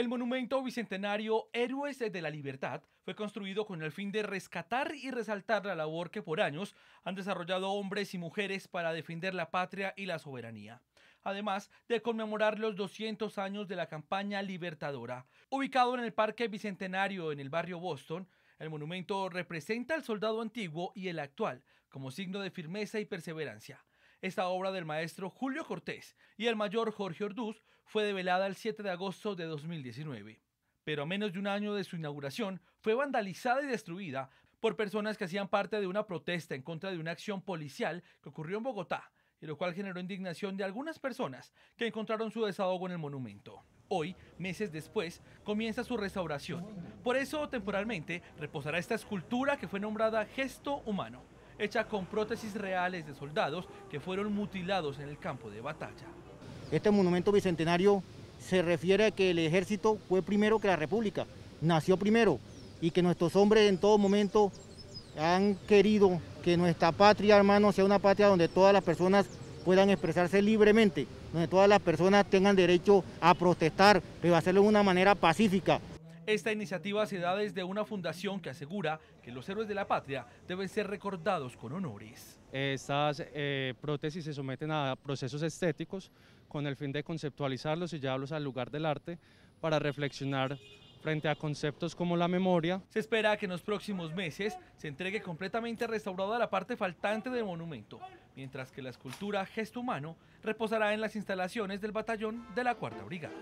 El monumento bicentenario Héroes de la Libertad fue construido con el fin de rescatar y resaltar la labor que por años han desarrollado hombres y mujeres para defender la patria y la soberanía, además de conmemorar los 200 años de la campaña libertadora. Ubicado en el Parque Bicentenario en el barrio Boston, el monumento representa al soldado antiguo y el actual como signo de firmeza y perseverancia esta obra del maestro Julio Cortés y el mayor Jorge Orduz fue develada el 7 de agosto de 2019. Pero a menos de un año de su inauguración fue vandalizada y destruida por personas que hacían parte de una protesta en contra de una acción policial que ocurrió en Bogotá, y lo cual generó indignación de algunas personas que encontraron su desahogo en el monumento. Hoy, meses después, comienza su restauración. Por eso, temporalmente, reposará esta escultura que fue nombrada Gesto Humano hecha con prótesis reales de soldados que fueron mutilados en el campo de batalla. Este monumento bicentenario se refiere a que el ejército fue primero que la república, nació primero y que nuestros hombres en todo momento han querido que nuestra patria, hermano, sea una patria donde todas las personas puedan expresarse libremente, donde todas las personas tengan derecho a protestar, pero hacerlo de una manera pacífica, esta iniciativa se da desde una fundación que asegura que los héroes de la patria deben ser recordados con honores. Estas eh, prótesis se someten a procesos estéticos con el fin de conceptualizarlos y llevarlos al lugar del arte para reflexionar frente a conceptos como la memoria. Se espera que en los próximos meses se entregue completamente restaurada la parte faltante del monumento, mientras que la escultura Gesto Humano reposará en las instalaciones del batallón de la Cuarta Brigada.